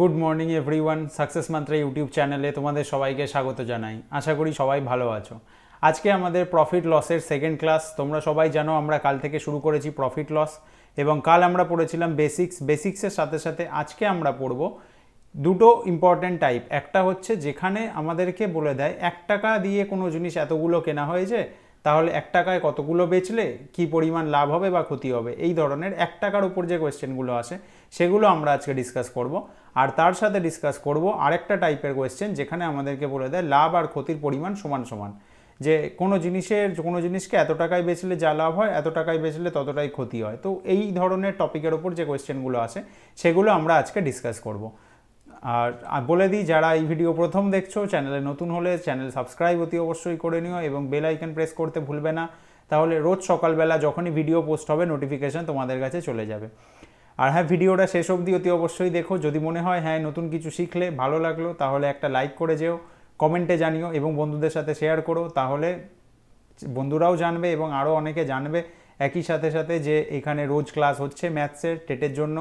Good morning everyone success Matra YouTube চ্যানেলে তোমাদের সবাইকে স্বাগত জানাই আশা করি সবাই ভালো আছো আজকে আমাদের প্রফিট লসের সেকেন্ড ক্লাস তোমরা সবাই জানো আমরা কাল থেকে শুরু করেছি প্রফিট লস এবং কাল আমরা পড়েছিলাম বেসিক্স বেসিক্সের সাথে সাথে আজকে আমরা পড়ব দুটো ইম্পর্ট্যান্ট টাইপ একটা হচ্ছে যেখানে আমাদেরকে বলে দেয় এক টাকা দিয়ে কোনো জিনিস এতগুলো কেনা হয়েছে তাহলে এক টাকায় কতগুলো বেচলে কি পরিমাণ লাভ হবে বা ক্ষতি হবে এই ধরনের এক টাকার উপর যে কোয়েশ্চেনগুলো আসে সেগুলো আমরা আজকে ডিসকাস করবো আর তার সাথে ডিসকাস করব আরেকটা টাইপের কোয়েশ্চেন যেখানে আমাদেরকে বলে দেয় লাভ আর ক্ষতির পরিমাণ সমান সমান যে কোনো জিনিসের কোনো জিনিসকে এত টাকায় বেচলে যা লাভ হয় এত টাকায় বেচলে ততটাই ক্ষতি হয় তো এই ধরনের টপিকের ওপর যে কোয়েশ্চেনগুলো আছে সেগুলো আমরা আজকে ডিসকাস করব আর বলে দিই যারা এই ভিডিও প্রথম দেখছো চ্যানেলে নতুন হলে চ্যানেল সাবস্ক্রাইব অতি অবশ্যই করে নিও এবং বেল আইকন প্রেস করতে ভুলবে না তাহলে রোজ সকালবেলা যখনই ভিডিও পোস্ট হবে নোটিফিকেশান তোমাদের কাছে চলে যাবে আর হ্যাঁ ভিডিওটা শেষ অবধি অতি অবশ্যই দেখো যদি মনে হয় হ্যাঁ নতুন কিছু শিখলে ভালো লাগলো তাহলে একটা লাইক করে যেও কমেন্টে জানিও এবং বন্ধুদের সাথে শেয়ার করো তাহলে বন্ধুরাও জানবে এবং আরও অনেকে জানবে একই সাথে সাথে যে এখানে রোজ ক্লাস হচ্ছে ম্যাথসের টেটের জন্য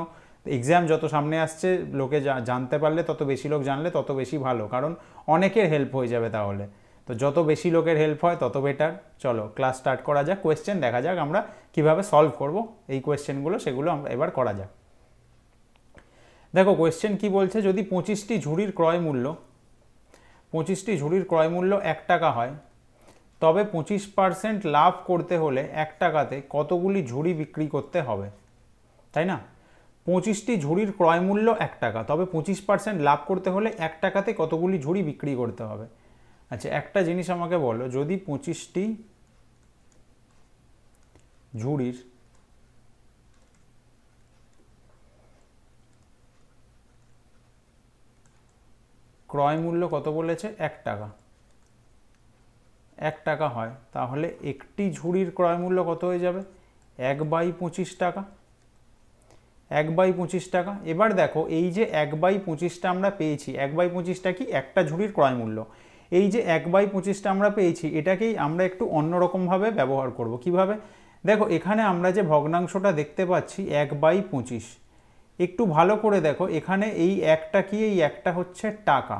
এক্সাম যত সামনে আসছে লোকে জানতে পারলে তত বেশি লোক জানলে তত বেশি ভালো কারণ অনেকের হেল্প হয়ে যাবে তাহলে তো যত বেশি লোকের হেল্প হয় তত বেটার চলো ক্লাস স্টার্ট করা যাক কোয়েশ্চেন দেখা যাক আমরা কিভাবে সলভ করব এই কোয়েশ্চেনগুলো সেগুলো আমরা এবার করা যাক দেখো কোয়েশ্চেন কি বলছে যদি পঁচিশটি ঝুড়ির ক্রয় মূল্য পঁচিশটি ঝুড়ির ক্রয় মূল্য এক টাকা হয় তবে পঁচিশ পার্সেন্ট লাভ করতে হলে এক টাকাতে কতগুলি ঝুড়ি বিক্রি করতে হবে তাই না পঁচিশটি ঝুড়ির ক্রয় মূল্য এক টাকা তবে পঁচিশ পার্সেন্ট লাভ করতে হলে এক টাকাতে কতগুলি ঝুড়ি বিক্রি করতে হবে আচ্ছা একটা জিনিস আমাকে বলো যদি পঁচিশটি ঝুড়ির ক্রয় মূল্য কত বলেছে এক টাকা এক টাকা হয় তাহলে একটি ঝুড়ির ক্রয় মূল্য কত হয়ে যাবে এক বাই পঁচিশ টাকা এক বাই পঁচিশ টাকা এবার দেখো এই যে এক বাই পঁচিশটা আমরা পেয়েছি এক বাই পঁচিশটা কি একটা ঝুড়ির ক্রয় মূল্য এই যে এক বাই পঁচিশটা আমরা পেয়েছি এটাকেই আমরা একটু অন্যরকমভাবে ব্যবহার করব কিভাবে দেখো এখানে আমরা যে ভগ্নাংশটা দেখতে পাচ্ছি এক বাই পঁচিশ একটু ভালো করে দেখো এখানে এই একটা কি এই একটা হচ্ছে টাকা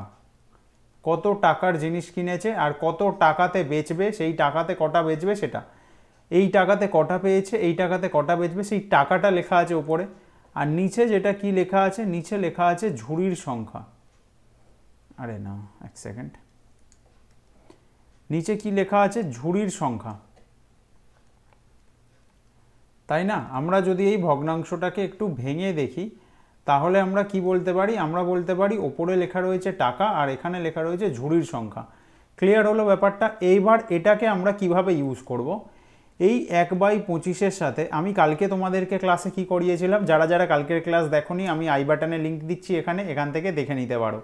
কত টাকার জিনিস কিনেছে আর কত টাকাতে বেচবে সেই টাকাতে কটা বেচবে সেটা এই টাকাতে কটা পেয়েছে এই টাকাতে কটা বেচবে সেই টাকাটা লেখা আছে ওপরে আর নিচে যেটা কি লেখা আছে নিচে লেখা আছে ঝুড়ির সংখ্যা আরে না এক সেকেন্ড নিচে কি লেখা আছে ঝুড়ির সংখ্যা তাই না আমরা যদি এই ভগ্নাংশটাকে একটু ভেঙে দেখি তাহলে আমরা কি বলতে পারি আমরা বলতে পারি ওপরে লেখা রয়েছে টাকা আর এখানে লেখা রয়েছে ঝুড়ির সংখ্যা ক্লিয়ার হলো ব্যাপারটা এইবার এটাকে আমরা কিভাবে ইউজ করব। এই এক বাই পঁচিশের সাথে আমি কালকে তোমাদেরকে ক্লাসে কি করিয়েছিলাম যারা যারা কালকের ক্লাস দেখো আমি আই বাটনে লিঙ্ক দিচ্ছি এখানে এখান থেকে দেখে নিতে পারো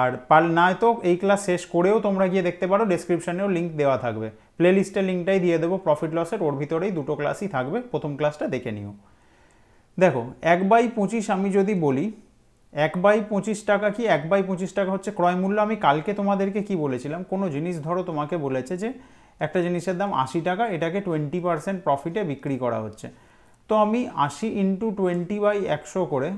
আর পার তো এই ক্লাস শেষ করেও তোমরা গিয়ে দেখতে পারো ডেসক্রিপশানেও লিঙ্ক দেওয়া থাকবে প্লে লিস্টের লিঙ্কটাই দিয়ে দেবো প্রফিট লসের ওর ভিতরেই দুটো ক্লাসই থাকবে প্রথম ক্লাসটা দেখে নিও দেখো এক বাই পঁচিশ আমি যদি বলি এক বাই পঁচিশ টাকা কি এক বাই পঁচিশ টাকা হচ্ছে ক্রয় মূল্য আমি কালকে তোমাদেরকে কি বলেছিলাম কোনো জিনিস ধরো তোমাকে বলেছে যে একটা জিনিসের দাম আশি টাকা এটাকে টোয়েন্টি পারসেন্ট প্রফিটে বিক্রি করা হচ্ছে তো আমি আশি ইন্টু টোয়েন্টি বাই একশো করে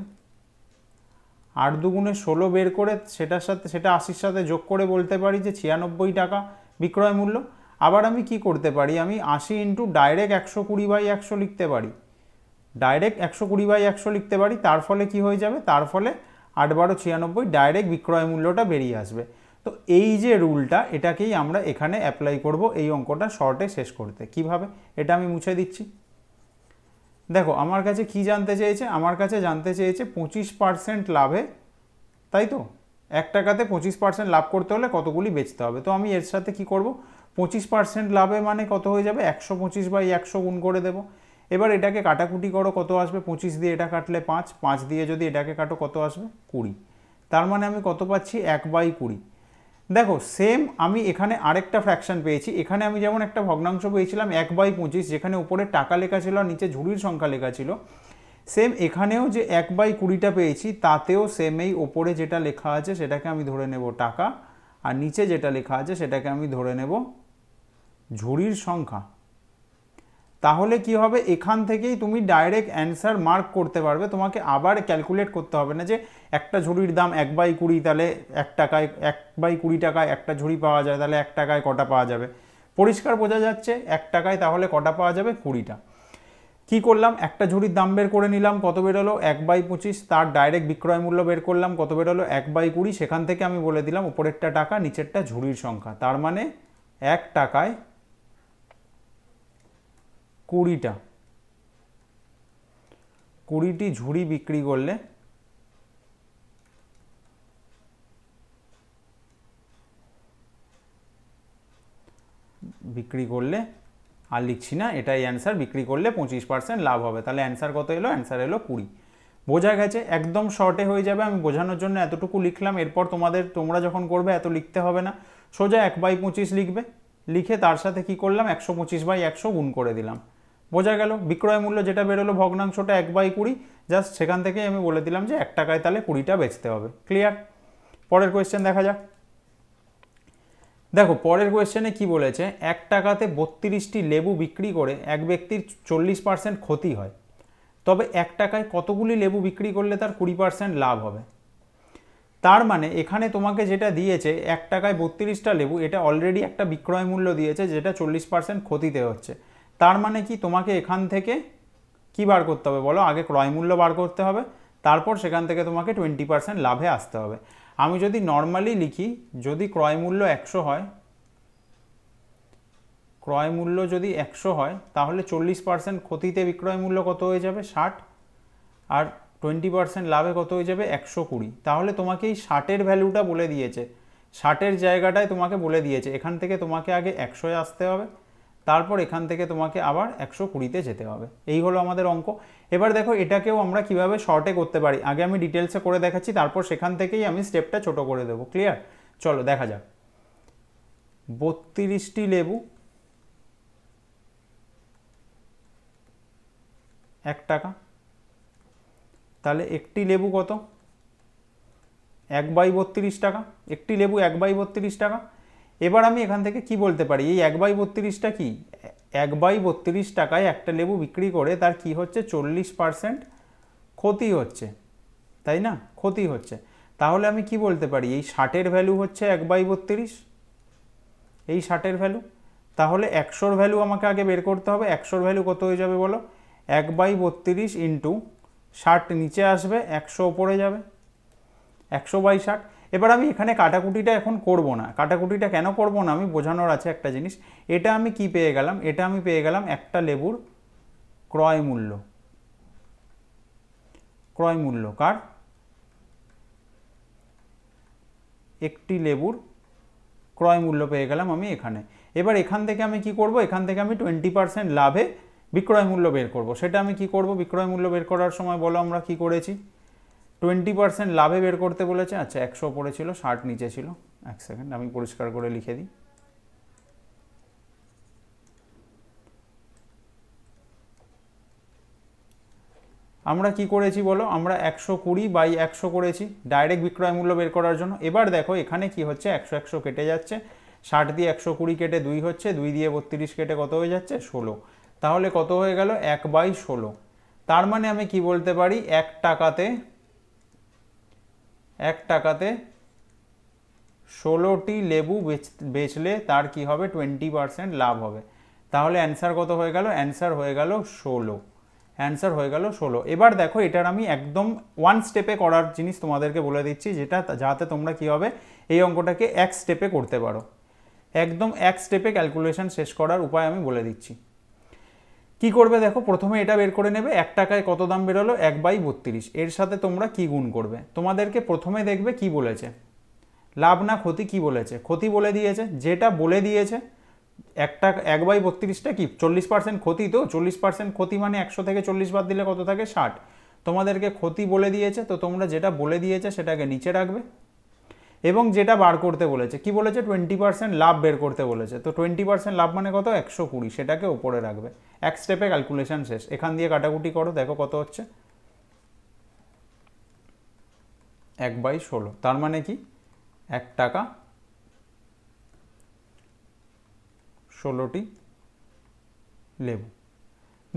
আট দুগুণে ষোলো বের করে সেটার সাথে সেটা আশির সাথে যোগ করে বলতে পারি যে ছিয়ানব্বই টাকা বিক্রয় মূল্য আবার আমি কি করতে পারি আমি আশি ইন্টু ডাইরেক্ট একশো কুড়ি বাই একশো লিখতে পারি ডাইরেক্ট একশো কুড়ি বাই একশো লিখতে পারি তার ফলে কি হয়ে যাবে তার ফলে আট বারো ছিয়ানব্বই ডাইরেক্ট বিক্রয় মূল্যটা বেরিয়ে আসবে তো এই যে রুলটা এটাকেই আমরা এখানে অ্যাপ্লাই করব এই অঙ্কটা শর্টে শেষ করতে কিভাবে এটা আমি মুছে দিচ্ছি দেখো আমার কাছে কি জানতে চেয়েছে আমার কাছে জানতে চেয়েছে পঁচিশ পার্সেন্ট লাভে তাই তো এক টাকাতে পঁচিশ পার্সেন্ট লাভ করতে হলে কতগুলি বেচতে হবে তো আমি এর সাথে কি করব পঁচিশ পার্সেন্ট লাভে মানে কত হয়ে যাবে একশো পঁচিশ বাই একশো গুণ করে দেবো এবার এটাকে কাটাকুটি করো কত আসবে পঁচিশ দিয়ে এটা কাটলে পাঁচ পাঁচ দিয়ে যদি এটাকে কাটো কত আসবে কুড়ি তার মানে আমি কত পাচ্ছি এক বাই কুড়ি দেখো সেম আমি এখানে আরেকটা ফ্র্যাকশন পেয়েছি এখানে আমি যেমন একটা ভগ্নাংশ পেয়েছিলাম এক বাই পঁচিশ যেখানে উপরে টাকা লেখা ছিল আর নিচে ঝুড়ির সংখ্যা লেখা ছিল সেম এখানেও যে এক বাই কুড়িটা পেয়েছি তাতেও সেম এই ওপরে যেটা লেখা আছে সেটাকে আমি ধরে নেব টাকা আর নিচে যেটা লেখা আছে সেটাকে আমি ধরে নেব ঝুড়ির সংখ্যা তাহলে কি হবে এখান থেকেই তুমি ডাইরেক্ট অ্যান্সার মার্ক করতে পারবে তোমাকে আবার ক্যালকুলেট করতে হবে না যে একটা ঝুড়ির দাম এক বাই কুড়ি তাহলে এক টাকায় এক বাই কুড়ি টাকায় একটা ঝুড়ি পাওয়া যায় তাহলে এক টাকায় কটা পাওয়া যাবে পরিষ্কার বোঝা যাচ্ছে এক টাকায় তাহলে কটা পাওয়া যাবে কুড়িটা কি করলাম একটা ঝুড়ির দাম বের করে নিলাম কত বেরোলো এক বাই পঁচিশ তার ডাইরেক্ট বিক্রয় মূল্য বের করলাম কত বেরোলো এক বাই কুড়ি সেখান থেকে আমি বলে দিলাম উপরেরটা টাকা নিচেরটা ঝুড়ির সংখ্যা তার মানে এক টাকায় কুড়িটা কুড়িটি ঝুড়ি বিক্রি করলে বিক্রি করলে আর লিখছি না এটাই অ্যান্সার বিক্রি করলে পঁচিশ পার্সেন্ট লাভ হবে তাহলে অ্যান্সার কত এলো অ্যান্সার এলো কুড়ি বোঝা গেছে একদম শর্টে হয়ে যাবে আমি বোঝানোর জন্য এতটুকু লিখলাম এরপর তোমাদের তোমরা যখন করবে এত লিখতে হবে না সোজা এক বাই পঁচিশ লিখবে লিখে তার সাথে কি করলাম একশো পঁচিশ বাই একশো গুণ করে দিলাম বোঝা গেল বিক্রয় মূল্য যেটা বেরোলো ভগ্নাংশটা এক বাই কুড়ি জাস্ট সেখান থেকেই আমি বলে দিলাম যে এক টাকায় তাহলে কুড়িটা বেচতে হবে ক্লিয়ার পরের কোয়েশ্চেন দেখা যাক দেখো পরের কোয়েশ্চেনে কি বলেছে এক টাকাতে বত্রিশটি লেবু বিক্রি করে এক ব্যক্তির চল্লিশ পার্সেন্ট ক্ষতি হয় তবে এক টাকায় কতগুলি লেবু বিক্রি করলে তার কুড়ি পার্সেন্ট লাভ হবে তার মানে এখানে তোমাকে যেটা দিয়েছে এক টাকায় বত্রিশটা লেবু এটা অলরেডি একটা বিক্রয় মূল্য দিয়েছে যেটা চল্লিশ পার্সেন্ট ক্ষতিতে হচ্ছে তার মানে কি তোমাকে এখান থেকে কি বার করতে হবে বলো আগে ক্রয়মূল্য বার করতে হবে তারপর সেখান থেকে তোমাকে টোয়েন্টি পার্সেন্ট লাভে আসতে হবে আমি যদি নর্মালি লিখি যদি ক্রয়মূল্য একশো হয় ক্রয় মূল্য যদি একশো হয় তাহলে চল্লিশ পার্সেন্ট ক্ষতিতে বিক্রয় মূল্য কত হয়ে যাবে ষাট আর টোয়েন্টি পার্সেন্ট লাভে কত হয়ে যাবে একশো কুড়ি তাহলে তোমাকে এই ষাটের ভ্যালুটা বলে দিয়েছে ষাটের জায়গাটায় তোমাকে বলে দিয়েছে এখান থেকে তোমাকে আগে একশোয় আসতে হবে তারপর এখান থেকে তোমাকে আবার একশো কুড়িতে যেতে হবে এই হলো আমাদের অঙ্ক এবার দেখো এটাকেও আমরা কিভাবে শর্টে করতে পারি আগে আমি ডিটেলসে করে দেখাচ্ছি তারপর সেখান থেকেই আমি স্টেপটা ছোট করে দেবো ক্লিয়ার চলো দেখা যাক বত্রিশটি লেবু এক টাকা তাহলে একটি লেবু কত এক বাই বত্রিশ টাকা একটি লেবু এক বাই বত্রিশ টাকা এবার আমি এখান থেকে কি বলতে পারি এই এক বাই বত্রিশটা কি এক বাই বত্রিশ টাকায় একটা লেবু বিক্রি করে তার কি হচ্ছে চল্লিশ পারসেন্ট ক্ষতি হচ্ছে তাই না ক্ষতি হচ্ছে তাহলে আমি কি বলতে পারি এই ষাটের ভ্যালু হচ্ছে এক বাই বত্রিশ এই ষাটের ভ্যালু তাহলে একশোর ভ্যালু আমাকে আগে বের করতে হবে একশোর ভ্যালু কত হয়ে যাবে বলো এক বাই বত্রিশ ইন্টু ষাট নিচে আসবে একশো ওপরে যাবে একশো বাই ষাট এবার আমি এখানে কাটাকুটিটা এখন করব না কাটাকুটিটা কেন করব না আমি বোঝানোর আছে একটা জিনিস এটা আমি কি পেয়ে গেলাম এটা আমি পেয়ে গেলাম একটা লেবুর ক্রয় মূল্য ক্রয় মূল্য কার একটি লেবুর ক্রয় মূল্য পেয়ে গেলাম আমি এখানে এবার এখান থেকে আমি কি করব এখান থেকে আমি টোয়েন্টি পার্সেন্ট লাভে বিক্রয় মূল্য বের করব সেটা আমি কি করব বিক্রয় মূল্য বের করার সময় বলো আমরা কি করেছি টোয়েন্টি পার্সেন্ট লাভে বের করতে বলেছে আচ্ছা একশো ওপরে ছিল ষাট নিচে ছিল এক সেকেন্ড আমি পরিষ্কার করে লিখে দিই আমরা কি করেছি বলো আমরা একশো কুড়ি বাই একশো করেছি ডাইরেক্ট বিক্রয় মূল্য বের করার জন্য এবার দেখো এখানে কি হচ্ছে একশো একশো কেটে যাচ্ছে ষাট দিয়ে একশো কুড়ি কেটে দুই হচ্ছে দুই দিয়ে বত্রিশ কেটে কত হয়ে যাচ্ছে ষোলো তাহলে কত হয়ে গেল এক বাই ষোলো তার মানে আমি কি বলতে পারি এক টাকাতে এক টাকাতে ষোলোটি লেবু বেচ বেচলে তার কি হবে টোয়েন্টি পারসেন্ট লাভ হবে তাহলে অ্যান্সার কত হয়ে গেল অ্যান্সার হয়ে গেল ষোলো অ্যান্সার হয়ে গেল ষোলো এবার দেখো এটার আমি একদম ওয়ান স্টেপে করার জিনিস তোমাদেরকে বলে দিচ্ছি যেটা যাতে তোমরা কি হবে এই অঙ্কটাকে এক স্টেপে করতে পারো একদম এক স্টেপে ক্যালকুলেশন শেষ করার উপায় আমি বলে দিচ্ছি কি করবে দেখো প্রথমে এটা বের করে নেবে এক টাকায় কত দাম বেরোলো এক বাই বত্রিশ এর সাথে তোমরা কি গুণ করবে তোমাদেরকে প্রথমে দেখবে কি বলেছে লাভ না ক্ষতি কি বলেছে ক্ষতি বলে দিয়েছে যেটা বলে দিয়েছে এক টাকা এক বাই বত্রিশটা কি চল্লিশ পার্সেন্ট ক্ষতি তো চল্লিশ পার্সেন্ট ক্ষতি মানে একশো থেকে চল্লিশ বাদ দিলে কত থাকে ষাট তোমাদেরকে ক্ষতি বলে দিয়েছে তো তোমরা যেটা বলে দিয়েছে সেটাকে নিচে রাখবে এবং যেটা বার করতে বলেছে কি বলেছে টোয়েন্টি পার্সেন্ট লাভ বের করতে বলেছে তো টোয়েন্টি পার্সেন্ট লাভ মানে কত একশো কুড়ি সেটাকে ওপরে রাখবে এক স্টেপে ক্যালকুলেশান শেষ এখান দিয়ে কাটাকুটি করো দেখো কত হচ্ছে এক বাই ষোলো তার মানে কি এক টাকা ষোলোটি লেবু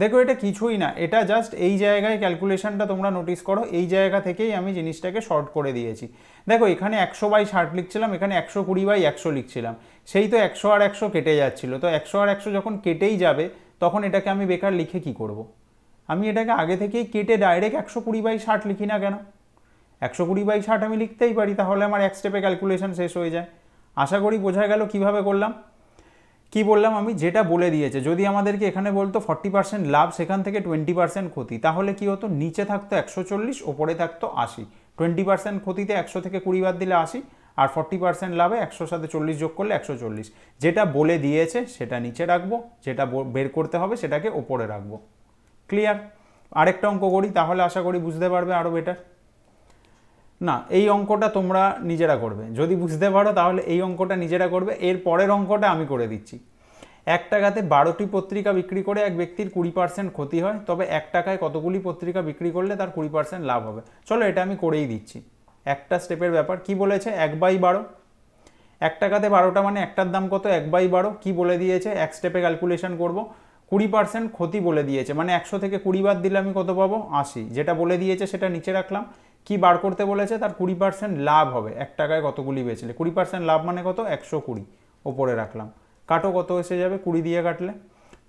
দেখো এটা কিছুই না এটা জাস্ট এই জায়গায় ক্যালকুলেশনটা তোমরা নোটিস করো এই জায়গা থেকেই আমি জিনিসটাকে শর্ট করে দিয়েছি দেখো এখানে একশো বাই ষাট লিখছিলাম এখানে একশো কুড়ি বাই একশো লিখছিলাম সেই তো একশো আর একশো কেটে যাচ্ছিলো তো একশো আর একশো যখন কেটেই যাবে তখন এটাকে আমি বেকার লিখে কি করব। আমি এটাকে আগে থেকেই কেটে ডাইরেক্ট একশো কুড়ি বাই ষাট লিখি না কেন একশো কুড়ি বাই ষাট আমি লিখতেই পারি তাহলে আমার এক স্টেপে ক্যালকুলেশন শেষ হয়ে যায় আশা করি বোঝা গেল কিভাবে করলাম কি বললাম আমি যেটা বলে দিয়েছে যদি আমাদেরকে এখানে বলতো ফর্টি পার্সেন্ট লাভ সেখান থেকে টোয়েন্টি পার্সেন্ট ক্ষতি তাহলে কি হতো নিচে থাকতো একশো চল্লিশ ওপরে থাকতো আশি টোয়েন্টি পার্সেন্ট ক্ষতিতে একশো থেকে কুড়ি বাদ দিলে আশি আর ফর্টি পার্সেন্ট লাভে একশোর সাথে চল্লিশ যোগ করলে একশো চল্লিশ যেটা বলে দিয়েছে সেটা নিচে রাখবো যেটা বের করতে হবে সেটাকে ওপরে রাখবো ক্লিয়ার আরেকটা অঙ্ক করি তাহলে আশা করি বুঝতে পারবে আরও বেটার না এই অঙ্কটা তোমরা নিজেরা করবে যদি বুঝতে পারো তাহলে এই অঙ্কটা নিজেরা করবে এর পরের অঙ্কটা আমি করে দিচ্ছি এক টাকাতে বারোটি পত্রিকা বিক্রি করে এক ব্যক্তির কুড়ি পার্সেন্ট ক্ষতি হয় তবে এক টাকায় কতগুলি পত্রিকা বিক্রি করলে তার কুড়ি পার্সেন্ট লাভ হবে চলো এটা আমি করেই দিচ্ছি একটা স্টেপের ব্যাপার কি বলেছে এক বাই বারো এক টাকাতে বারোটা মানে একটার দাম কত এক বাই বারো কী বলে দিয়েছে এক স্টেপে ক্যালকুলেশন করব কুড়ি পার্সেন্ট ক্ষতি বলে দিয়েছে মানে একশো থেকে কুড়ি বাদ দিলে আমি কত পাবো আশি যেটা বলে দিয়েছে সেটা নিচে রাখলাম কি বার করতে বলেছে তার কুড়ি পার্সেন্ট লাভ হবে এক টাকায় কতগুলি বেচলে কুড়ি পার্সেন্ট লাভ মানে কত একশো কুড়ি ওপরে রাখলাম কাটো কত এসে যাবে কুড়ি দিয়ে কাটলে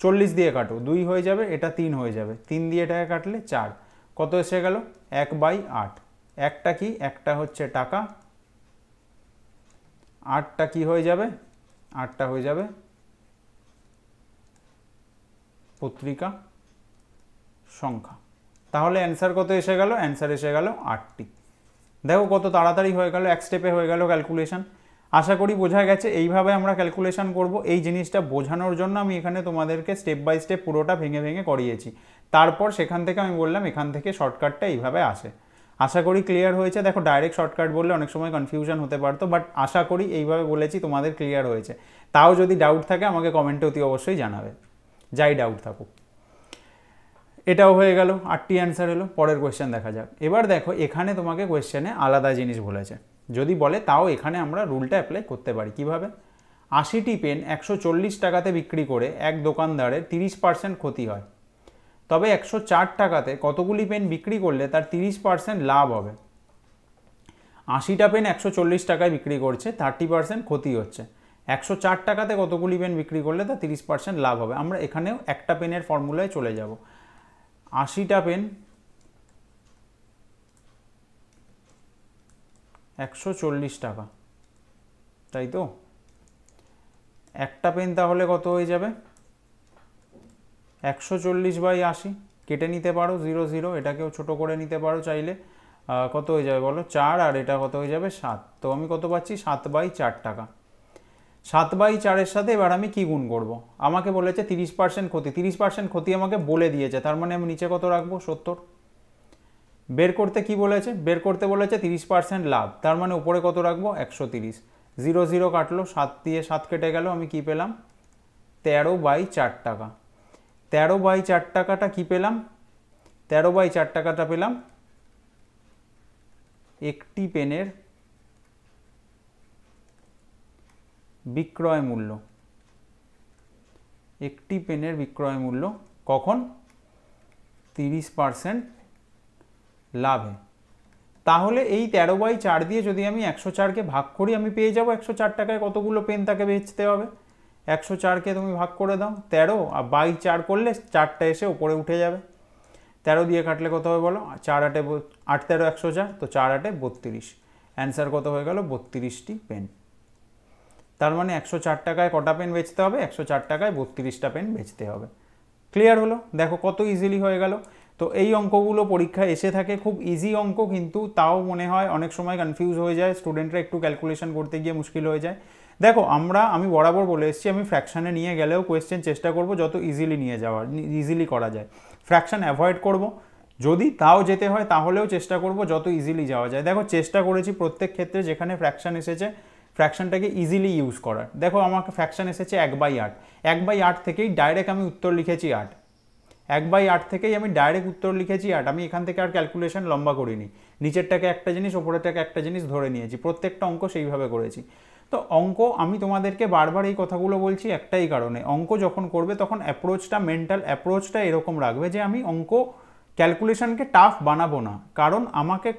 চল্লিশ দিয়ে কাটো দুই হয়ে যাবে এটা তিন হয়ে যাবে তিন দিয়ে এটাকে কাটলে চার কত এসে গেল এক বাই আট একটা কি একটা হচ্ছে টাকা আটটা কি হয়ে যাবে আটটা হয়ে যাবে পত্রিকা সংখ্যা তাহলে অ্যান্সার কত এসে গেল অ্যান্সার এসে গেল আটটি দেখো কত তাড়াতাড়ি হয়ে গেল এক স্টেপে হয়ে গেল ক্যালকুলেশন আশা করি বোঝা গেছে এইভাবে আমরা ক্যালকুলেশন করব এই জিনিসটা বোঝানোর জন্য আমি এখানে তোমাদেরকে স্টেপ বাই স্টেপ পুরোটা ভেঙে ভেঙে করিয়েছি তারপর সেখান থেকে আমি বললাম এখান থেকে শর্টকাটটা এইভাবে আসে আশা করি ক্লিয়ার হয়েছে দেখো ডাইরেক্ট শর্টকাট বললে অনেক সময় কনফিউশন হতে পারতো বাট আশা করি এইভাবে বলেছি তোমাদের ক্লিয়ার হয়েছে তাও যদি ডাউট থাকে আমাকে কমেন্টে অতি অবশ্যই জানাবে যাই ডাউট থাকুক এটাও হয়ে গেল আটটি অ্যান্সার হলো পরের কোয়েশ্চেন দেখা যাক এবার দেখো এখানে তোমাকে কোয়েশ্চেনে আলাদা জিনিস বলেছে যদি বলে তাও এখানে আমরা রুলটা অ্যাপ্লাই করতে পারি কিভাবে আশিটি পেন একশো টাকাতে বিক্রি করে এক দোকানদারের তিরিশ পার্সেন্ট ক্ষতি হয় তবে একশো টাকাতে কতগুলি পেন বিক্রি করলে তার তিরিশ পার্সেন্ট লাভ হবে আশিটা পেন একশো টাকায় বিক্রি করছে থার্টি পার্সেন্ট ক্ষতি হচ্ছে একশো টাকাতে কতগুলি পেন বিক্রি করলে তার তিরিশ পার্সেন্ট লাভ হবে আমরা এখানেও একটা পেনের ফর্মুলায় চলে যাব আশিটা পেন একশো চল্লিশ টাকা তাই তো একটা পেন তাহলে কত হয়ে যাবে একশো চল্লিশ বাই আশি কেটে নিতে পারো জিরো জিরো এটাকেও ছোট করে নিতে পারো চাইলে কত হয়ে যাবে বলো চার আর এটা কত হয়ে যাবে সাত তো আমি কত পাচ্ছি সাত বাই চার টাকা সাত বাই চারের সাথে এবার আমি কি গুণ করব। আমাকে বলেছে তিরিশ পার্সেন্ট ক্ষতি তিরিশ পার্সেন্ট ক্ষতি আমাকে বলে দিয়েছে তার মানে আমি নিচে কত রাখবো সত্তর বের করতে কি বলেছে বের করতে বলেছে তিরিশ পার্সেন্ট লাভ তার মানে উপরে কত রাখবো একশো তিরিশ জিরো জিরো কাটলো সাত দিয়ে সাত কেটে গেল আমি কি পেলাম তেরো বাই চার টাকা তেরো বাই চার টাকাটা কি পেলাম তেরো বাই চার টাকাটা পেলাম একটি পেনের বিক্রয় মূল্য একটি পেনের বিক্রয় মূল্য কখন তিরিশ পারসেন্ট লাভে তাহলে এই তেরো বাই চার দিয়ে যদি আমি একশো চারকে ভাগ করি আমি পেয়ে যাবো একশো চার টাকায় কতগুলো পেন তাকে বেচতে হবে একশো চারকে তুমি ভাগ করে দাও তেরো আর বাই চার করলে চারটা এসে ওপরে উঠে যাবে তেরো দিয়ে কাটলে কত হবে বলো চার আটে আট তেরো একশো চার তো চার আটে বত্রিশ অ্যান্সার কত হয়ে গেল বত্রিশটি পেন তার মানে একশো চার টাকায় কটা পেন বেচতে হবে একশো চার টাকায় বত্রিশটা পেন বেচতে হবে ক্লিয়ার হলো দেখো কত ইজিলি হয়ে গেল তো এই অঙ্কগুলো পরীক্ষায় এসে থাকে খুব ইজি অঙ্ক কিন্তু তাও মনে হয় অনেক সময় কনফিউজ হয়ে যায় স্টুডেন্টরা একটু ক্যালকুলেশন করতে গিয়ে মুশকিল হয়ে যায় দেখো আমরা আমি বরাবর বলে এসেছি আমি ফ্র্যাকশানে নিয়ে গেলেও কোয়েশ্চেন চেষ্টা করব যত ইজিলি নিয়ে যাওয়ার ইজিলি করা যায় ফ্র্যাকশান অ্যাভয়েড করব যদি তাও যেতে হয় তাহলেও চেষ্টা করব যত ইজিলি যাওয়া যায় দেখো চেষ্টা করেছি প্রত্যেক ক্ষেত্রে যেখানে ফ্র্যাকশান এসেছে ফ্র্যাকশানটাকে ইজিলি ইউজ করার দেখো আমাকে ফ্র্যাকশান এসেছে এক বাই আট এক বাই আট থেকেই ডাইরেক্ট আমি উত্তর লিখেছি আট এক বাই আট থেকেই আমি ডাইরেক্ট উত্তর লিখেছি আট আমি এখান থেকে আর ক্যালকুলেশন লম্বা করিনি নিচেরটাকে একটা জিনিস ওপরেরটাকে একটা জিনিস ধরে নিয়েছি প্রত্যেকটা অঙ্ক সেইভাবে করেছি তো অঙ্ক আমি তোমাদেরকে বারবার এই কথাগুলো বলছি একটাই কারণে অঙ্ক যখন করবে তখন অ্যাপ্রোচটা মেন্টাল অ্যাপ্রোচটা এরকম রাখবে যে আমি অঙ্ক ক্যালকুলেশনকে টাফ বানাবো না কারণ আমাকে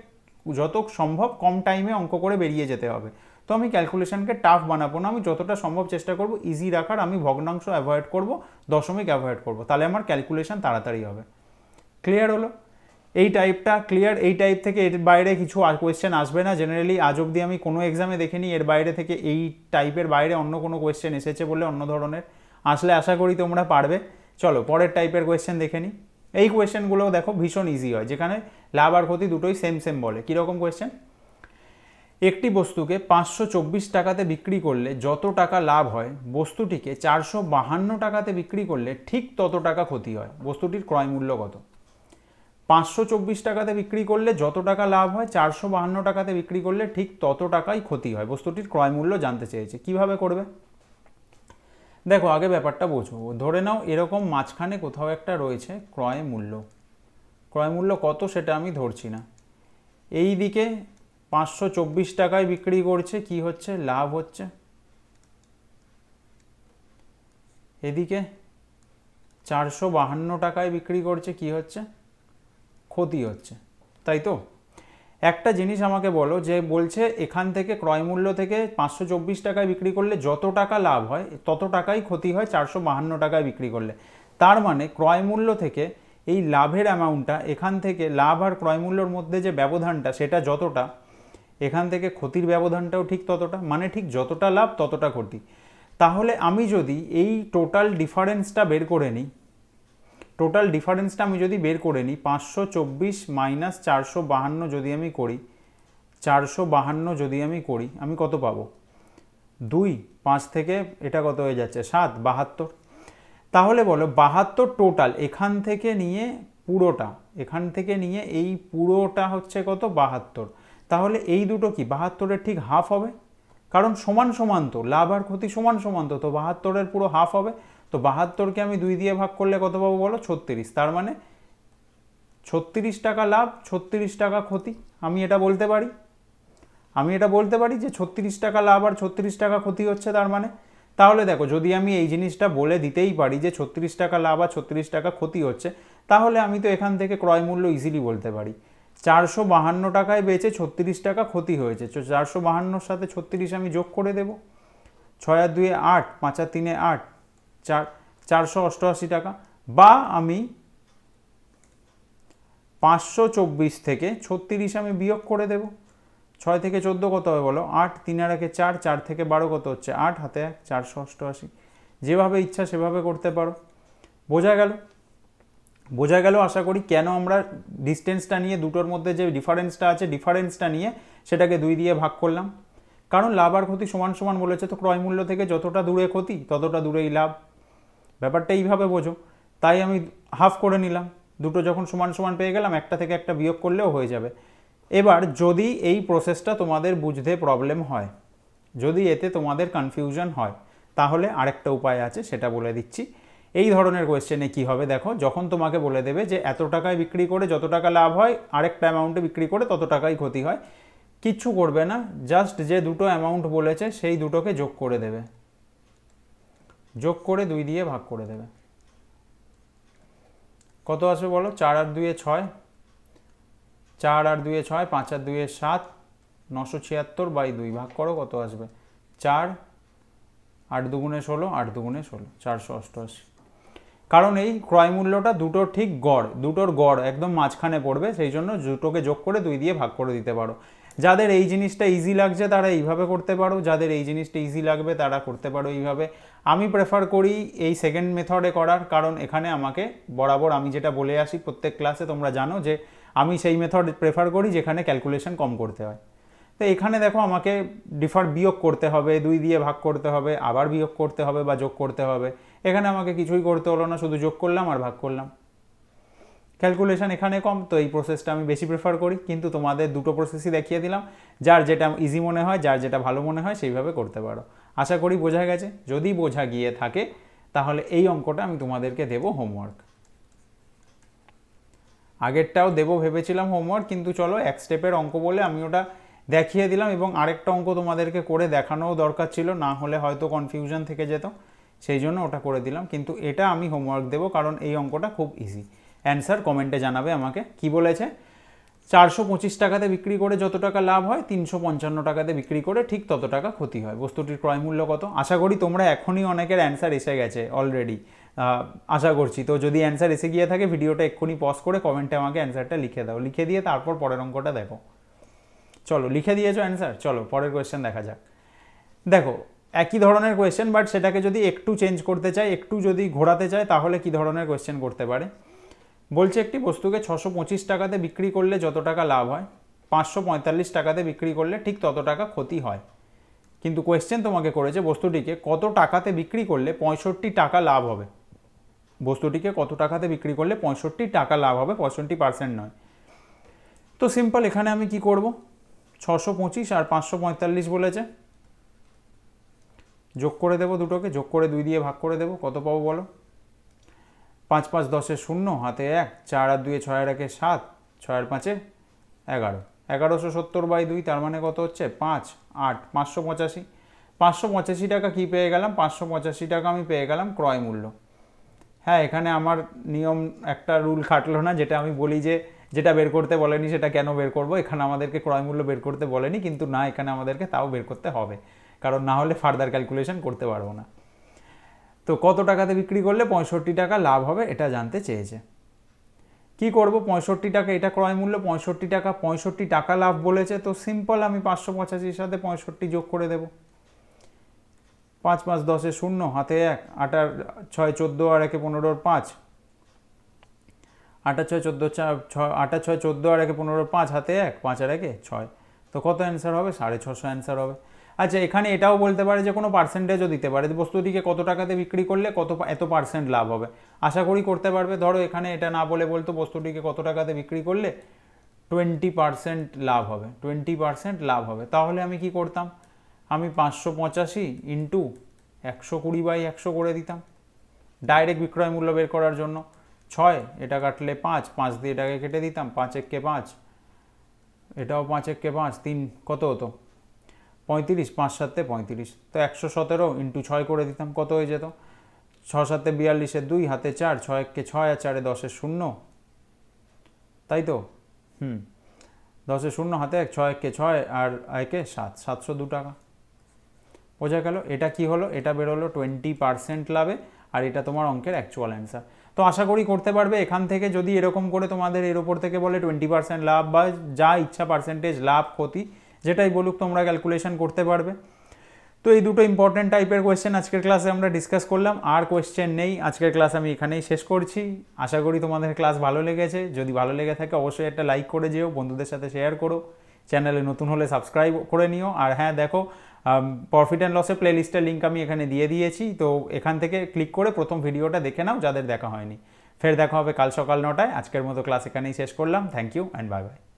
যত সম্ভব কম টাইমে অঙ্ক করে বেরিয়ে যেতে হবে তো আমি ক্যালকুলেশনকে টাফ বানাবো না আমি যতটা সম্ভব চেষ্টা করব ইজি রাখার আমি ভগ্নাংশ অ্যাভয়েড করব দশমিক অ্যাভয়েড করব তাহলে আমার ক্যালকুলেশন তাড়াতাড়ি হবে ক্লিয়ার হলো এই টাইপটা ক্লিয়ার এই টাইপ থেকে এর বাইরে কিছু কোয়েশ্চেন আসবে না জেনারেলি আজ অবধি আমি কোনো এক্সামে দেখিনি এর বাইরে থেকে এই টাইপের বাইরে অন্য কোনো কোয়েশ্চেন এসেছে বলে অন্য ধরনের আসলে আশা করি তোমরা পারবে চলো পরের টাইপের কোয়েশ্চেন দেখে নিই এই কোয়েশ্চেনগুলো দেখো ভীষণ ইজি হয় যেখানে লাভ আর ক্ষতি দুটোই সেম সেম বলে কীরকম কোয়েশ্চেন একটি বস্তুকে পাঁচশো চব্বিশ টাকাতে বিক্রি করলে যত টাকা লাভ হয় বস্তুটিকে চারশো বাহান্ন টাকাতে বিক্রি করলে ঠিক তত টাকা ক্ষতি হয় বস্তুটির ক্রয় মূল্য কত পাঁচশো চব্বিশ টাকাতে বিক্রি করলে যত টাকা লাভ হয় চারশো বাহান্ন টাকাতে বিক্রি করলে ঠিক তত টাকাই ক্ষতি হয় বস্তুটির ক্রয় মূল্য জানতে চেয়েছে কিভাবে করবে দেখো আগে ব্যাপারটা বোঝো ধরে নাও এরকম মাঝখানে কোথাও একটা রয়েছে ক্রয় মূল্য ক্রয় মূল্য কত সেটা আমি ধরছি না এই দিকে পাঁচশো চব্বিশ টাকায় বিক্রি করছে কি হচ্ছে লাভ হচ্ছে এদিকে চারশো বাহান্ন টাকায় বিক্রি করছে কি হচ্ছে ক্ষতি হচ্ছে তাই তো একটা জিনিস আমাকে বলো যে বলছে এখান থেকে ক্রয়মূল্য থেকে পাঁচশো চব্বিশ টাকায় বিক্রি করলে যত টাকা লাভ হয় তত টাকাই ক্ষতি হয় চারশো বাহান্ন টাকায় বিক্রি করলে তার মানে ক্রয়মূল্য থেকে এই লাভের অ্যামাউন্টটা এখান থেকে লাভ আর ক্রয়মূল্যর মধ্যে যে ব্যবধানটা সেটা যতটা এখান থেকে ক্ষতির ব্যবধানটাও ঠিক ততটা মানে ঠিক যতটা লাভ ততটা ক্ষতি তাহলে আমি যদি এই টোটাল ডিফারেন্সটা বের করে নিই টোটাল ডিফারেন্সটা আমি যদি বের করে নিই পাঁচশো চব্বিশ মাইনাস চারশো বাহান্ন যদি আমি করি চারশো বাহান্ন যদি আমি করি আমি কত পাবো দুই পাঁচ থেকে এটা কত হয়ে যাচ্ছে সাত বাহাত্তর তাহলে বলো বাহাত্তর টোটাল এখান থেকে নিয়ে পুরোটা এখান থেকে নিয়ে এই পুরোটা হচ্ছে কত বাহাত্তর তাহলে এই দুটো কি বাহাত্তরের ঠিক হাফ হবে কারণ সমান সমান তো লাভ আর ক্ষতি সমান সমান তো তো বাহাত্তরের পুরো হাফ হবে তো বাহাত্তরকে আমি দুই দিয়ে ভাগ করলে কত পাবো বলো ছত্রিশ তার মানে ছত্রিশ টাকা লাভ ছত্রিশ টাকা ক্ষতি আমি এটা বলতে পারি আমি এটা বলতে পারি যে ছত্রিশ টাকা লাভ আর ছত্রিশ টাকা ক্ষতি হচ্ছে তার মানে তাহলে দেখো যদি আমি এই জিনিসটা বলে দিতেই পারি যে ছত্রিশ টাকা লাভ আর ছত্রিশ টাকা ক্ষতি হচ্ছে তাহলে আমি তো এখান থেকে ক্রয় মূল্য ইজিলি বলতে পারি চারশো বাহান্ন টাকায় বেচে ছত্রিশ টাকা ক্ষতি হয়েছে চারশো বাহান্নর সাথে ছত্রিশ আমি যোগ করে দেব ছয় আর দুয়ে আট পাঁচ আর তিনে আট চার চারশো অষ্টআশি টাকা বা আমি পাঁচশো চব্বিশ থেকে ছত্রিশ আমি বিয়োগ করে দেব ছয় থেকে চোদ্দো কত হবে বলো আট তিন আর একে চার চার থেকে বারো কত হচ্ছে আট হাতে এক চারশো অষ্টআশি যেভাবে ইচ্ছা সেভাবে করতে পারো বোঝা গেল বোঝা গেল আশা করি কেন আমরা ডিস্টেন্সটা নিয়ে দুটোর মধ্যে যে ডিফারেন্সটা আছে ডিফারেন্সটা নিয়ে সেটাকে দুই দিয়ে ভাগ করলাম কারণ লাভ আর ক্ষতি সমান সমান বলেছে তো ক্রয়মূল্য থেকে যতটা দূরে ক্ষতি ততটা দূরেই লাভ ব্যাপারটা এইভাবে বোঝো তাই আমি হাফ করে নিলাম দুটো যখন সমান সমান পেয়ে গেলাম একটা থেকে একটা বিয়োগ করলেও হয়ে যাবে এবার যদি এই প্রসেসটা তোমাদের বুঝতে প্রবলেম হয় যদি এতে তোমাদের কনফিউশন হয় তাহলে আরেকটা উপায় আছে সেটা বলে দিচ্ছি এই ধরনের কোয়েশ্চেনে কি হবে দেখো যখন তোমাকে বলে দেবে যে এত টাকায় বিক্রি করে যত টাকা লাভ হয় আরেকটা অ্যামাউন্টে বিক্রি করে তত টাকাই ক্ষতি হয় কিচ্ছু করবে না জাস্ট যে দুটো অ্যামাউন্ট বলেছে সেই দুটোকে যোগ করে দেবে যোগ করে দুই দিয়ে ভাগ করে দেবে কত আসবে বলো চার আর দুয়ে ছয় চার আর দুয়ে ছয় পাঁচ আর দুয়ে সাত নশো ছিয়াত্তর বাই দুই ভাগ করো কত আসবে চার আট দুগুণে ষোলো আট দুগুণে ষোলো চারশো অষ্টআশি কারণ এই ক্রয় মূল্যটা দুটোর ঠিক গড় দুটোর গড় একদম মাঝখানে পড়বে সেই জন্য দুটোকে যোগ করে দুই দিয়ে ভাগ করে দিতে পারো যাদের এই জিনিসটা ইজি লাগছে তারা এইভাবে করতে পারো যাদের এই জিনিসটা ইজি লাগবে তারা করতে পারো এইভাবে আমি প্রেফার করি এই সেকেন্ড মেথডে করার কারণ এখানে আমাকে বরাবর আমি যেটা বলে আসি প্রত্যেক ক্লাসে তোমরা জানো যে আমি সেই মেথড প্রেফার করি যেখানে ক্যালকুলেশন কম করতে হয় তো এখানে দেখো আমাকে ডিফার বিয়োগ করতে হবে দুই দিয়ে ভাগ করতে হবে আবার বিয়োগ করতে হবে বা যোগ করতে হবে এখানে আমাকে কিছুই করতে হলো না শুধু যোগ করলাম আর ভাগ করলাম ক্যালকুলেশন এখানে কম তো এই প্রসেসটা আমি বেশি প্রেফার করি কিন্তু তোমাদের দুটো প্রসেসই দেখিয়ে দিলাম যার যেটা ইজি মনে হয় যার যেটা ভালো মনে হয় সেইভাবে করতে পারো আশা করি বোঝা গেছে যদি বোঝা গিয়ে থাকে তাহলে এই অঙ্কটা আমি তোমাদেরকে দেব হোমওয়ার্ক আগেরটাও দেবো ভেবেছিলাম হোমওয়ার্ক কিন্তু চলো এক স্টেপের অঙ্ক বলে আমি ওটা দেখিয়ে দিলাম এবং আরেকটা অঙ্ক তোমাদেরকে করে দেখানোও দরকার ছিল না হলে হয়তো কনফিউশন থেকে যেত সেই জন্য ওটা করে দিলাম কিন্তু এটা আমি হোমওয়ার্ক দেবো কারণ এই অঙ্কটা খুব ইজি অ্যান্সার কমেন্টে জানাবে আমাকে কি বলেছে চারশো পঁচিশ টাকাতে বিক্রি করে যত টাকা লাভ হয় তিনশো পঞ্চান্ন টাকাতে বিক্রি করে ঠিক তত টাকা ক্ষতি হয় বস্তুটির ক্রয় মূল্য কত আশা করি তোমরা এখনই অনেকের অ্যান্সার এসে গেছে অলরেডি আশা করছি তো যদি অ্যান্সার এসে গিয়ে থাকে ভিডিওটা এক্ষুনি পজ করে কমেন্টে আমাকে অ্যান্সারটা লিখে দাও লিখে দিয়ে তারপর পরের অঙ্কটা দেখো চলো লিখে দিয়েছো অ্যান্সার চলো পরের কোয়েশ্চেন দেখা যাক দেখো একই ধরনের কোয়েশ্চেন বাট সেটাকে যদি একটু চেঞ্জ করতে চাই একটু যদি ঘোরাতে চায় তাহলে কি ধরনের কোয়েশ্চেন করতে পারে বলছে একটি বস্তুকে ছশো পঁচিশ টাকাতে বিক্রি করলে যত টাকা লাভ হয় পাঁচশো পঁয়তাল্লিশ টাকাতে বিক্রি করলে ঠিক তত টাকা ক্ষতি হয় কিন্তু কোয়েশ্চেন তোমাকে করেছে বস্তুটিকে কত টাকাতে বিক্রি করলে পঁয়ষট্টি টাকা লাভ হবে বস্তুটিকে কত টাকাতে বিক্রি করলে পঁয়ষট্টি টাকা লাভ হবে পঁয়ষট্টি পার্সেন্ট নয় তো সিম্পল এখানে আমি কি করব ছশো পঁচিশ আর পাঁচশো পঁয়তাল্লিশ বলেছে যোগ করে দেব দুটোকে যোগ করে দুই দিয়ে ভাগ করে দেব কত পাবো বলো পাঁচ পাঁচ দশে শূন্য হাতে এক চার আর দুয়ে ছয় একে সাত ছয় আর পাঁচে এগারো এগারোশো সত্তর বাই দুই তার মানে কত হচ্ছে পাঁচ আট পাঁচশো পঁচাশি পাঁচশো পঁচাশি টাকা কী পেয়ে গেলাম পাঁচশো পঁচাশি টাকা আমি পেয়ে গেলাম ক্রয় মূল্য হ্যাঁ এখানে আমার নিয়ম একটা রুল খাটলো না যেটা আমি বলি যে যেটা বের করতে বলেনি সেটা কেন বের করবো এখানে আমাদেরকে ক্রয় মূল্য বের করতে বলেনি কিন্তু না এখানে আমাদেরকে তাও বের করতে হবে কারণ না হলে ফার্দার ক্যালকুলেশন করতে পারবো না তো কত টাকাতে বিক্রি করলে পঁয়ষট্টি টাকা লাভ হবে এটা জানতে চেয়েছে কি করব পঁয়ষট্টি টাকা এটা ক্রয় মূল্য পঁয়ষট্টি টাকা পঁয়ষট্টি টাকা লাভ বলেছে তো সিম্পল আমি পাঁচশো পঁচাশির সাথে পঁয়ষট্টি যোগ করে দেব পাঁচ পাঁচ দশে শূন্য হাতে এক আটার ছয় চোদ্দো আর একে পনেরোর পাঁচ আটা ছয় চোদ্দো চার ছয় আটা ছয় চোদ্দো আর একে পনেরোর পাঁচ হাতে এক পাঁচ আর একে ছয় তো কত অ্যান্সার হবে সাড়ে ছশো অ্যান্সার হবে আচ্ছা এখানে এটাও বলতে পারে যে কোনো পার্সেন্টেজও দিতে পারে বস্তুটিকে কত টাকাতে বিক্রি করলে কত এত পার্সেন্ট লাভ হবে আশা করি করতে পারবে ধরো এখানে এটা না বলে বলতো বস্তুটিকে কত টাকাতে বিক্রি করলে টোয়েন্টি পার্সেন্ট লাভ হবে টোয়েন্টি পার্সেন্ট লাভ হবে তাহলে আমি কি করতাম আমি পাঁচশো পঁচাশি ইন্টু একশো কুড়ি বাই একশো করে দিতাম ডাইরেক্ট বিক্রয় মূল্য বের করার জন্য ছয় এটা কাটলে পাঁচ পাঁচ দিয়ে এটাকে কেটে দিতাম পাঁচ এক কে পাঁচ এটাও পাঁচ এক কে পাঁচ তিন কত হতো পঁয়ত্রিশ পাঁচ সাতে পঁয়ত্রিশ তো একশো সতেরো ইন্টু ছয় করে দিতাম কত হয়ে যেত ছ সাতে বিয়াল্লিশে দুই হাতে চার ছয় এককে ছয় আর চারে দশে শূন্য তাই তো হুম দশে শূন্য হাতে এক ছয় এককে ছয় আর একে সাত সাতশো দু টাকা বোঝা গেল এটা কি হলো এটা বেরোলো টোয়েন্টি পার্সেন্ট লাভে আর এটা তোমার অঙ্কের অ্যাকচুয়াল অ্যান্সার তো আশা করি করতে পারবে এখান থেকে যদি এরকম করে তোমাদের এর ওপর থেকে বলে টোয়েন্টি পার্সেন্ট লাভ বা যা ইচ্ছা পার্সেন্টেজ লাভ ক্ষতি যেটাই বলুক তোমরা ক্যালকুলেশন করতে পারবে তো এই দুটো ইম্পর্টেন্ট টাইপের কোয়েশ্চেন আজকের ক্লাসে আমরা ডিসকাস করলাম আর কোয়েশ্চেন নেই আজকের ক্লাস আমি এখানেই শেষ করছি আশা করি তোমাদের ক্লাস ভালো লেগেছে যদি ভালো লেগে থাকে অবশ্যই একটা লাইক করে যেও বন্ধুদের সাথে শেয়ার করো চ্যানেলে নতুন হলে সাবস্ক্রাইব করে নিও আর হ্যাঁ দেখো প্রফিট অ্যান্ড লসের প্লেলিস্টের লিঙ্ক আমি এখানে দিয়ে দিয়েছি তো এখান থেকে ক্লিক করে প্রথম ভিডিওটা দেখে নাও যাদের দেখা হয়নি ফের দেখা হবে কাল সকাল নটায় আজকের মতো ক্লাস এখানেই শেষ করলাম thank you and bye by